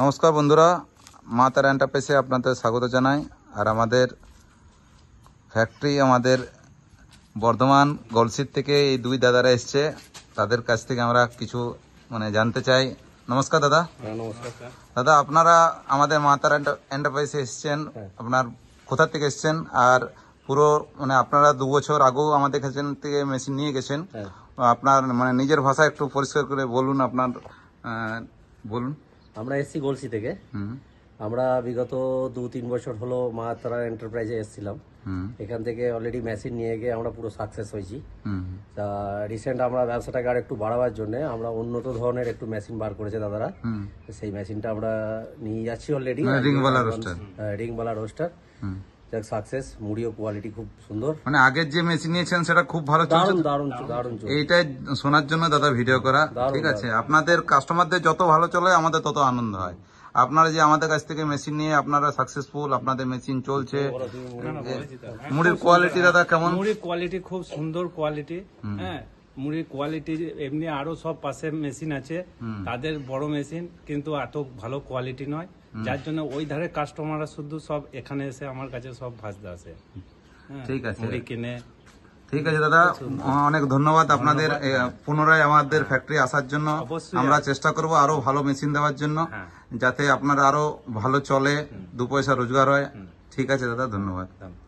নমস্কার বন্ধুরা মা তারা এন্টারপ্রাইসে আপনাদের স্বাগত জানাই আর আমাদের ফ্যাক্টরি আমাদের বর্ধমান গলসির থেকে এই দুই দাদারা এসছে তাদের কাছ থেকে আমরা কিছু মানে জানতে চাই নমস্কার দাদা হ্যাঁ, দাদা আপনারা আমাদের মা তার এন্টারপ্রাইসে এসছেন হ্যাঁ। আপনার কোথা থেকে এসছেন আর পুরো মানে আপনারা দু বছর আগেও আমাদের কাছে থেকে মেশিন নিয়ে গেছেন হ্যাঁ। আপনার মানে নিজের ভাষা একটু পরিষ্কার করে বলুন আপনার বলুন আমরা এসছি গোলসি থেকে আমরা বিগত দু তিন বছর হলো মা তারা এন্টারপ্রাইজে এসেছিলাম এখান থেকে অলরেডি মেশিন নিয়ে গিয়ে আমরা পুরো সাকসেস হয়েছি তা রিসেন্ট আমরা ব্যবসাটাকে আর একটু বাড়াবার জন্য আমরা উন্নত ধরনের একটু মেশিন বার করেছে দাদারা সেই মেশিনটা আমরা নিয়ে যাচ্ছি অলরেডি রিংবালা রোস্টার রিংবালা রোস্টার যাক সাকসেস মুড়িও কোয়ালিটি খুব সুন্দর মানে আগের যে মেশিন নিয়েছেন সেটা খুব ভালো চলছে দারুণ দারুণ এইটাই শোনার জন্য দাদা ভিডিও করা ঠিক আছে আপনাদের কাস্টমারদের যত ভালো চলে আমাদের তত আনন্দ হয় আপনারা যে আমাদের কাছ থেকে মেশিন নিয়ে আপনারা সাকসেসফুল আপনাদের মেশিন চলছে হ্যাঁ, মুড়ির কোয়ালিটি দাদা কেমন মুড়ির কোয়ালিটি খুব সুন্দর কোয়ালিটি হ্যাঁ মুড়ির কোয়ালিটি এমনি আরো সব পাশে মেশিন আছে তাদের বড় মেশিন কিন্তু এত ভালো কোয়ালিটি নয় যার জন্য ওই ধারে কাস্টমাররা শুধু সব এখানে এসে আমার কাছে সব ভাজতে আসে হ্যাঁ, ঠিক আছে কিনে ঠিক আছে দাদা অনেক ধন্যবাদ আপনাদের পুনরায় আমাদের ফ্যাক্টরি আসার জন্য আমরা চেষ্টা করব আরো ভালো মেশিন দেওয়ার জন্য হ্যাঁ। যাতে আপনার আরো ভালো চলে দু পয়সা রোজগার হয় ঠিক আছে দাদা ধন্যবাদ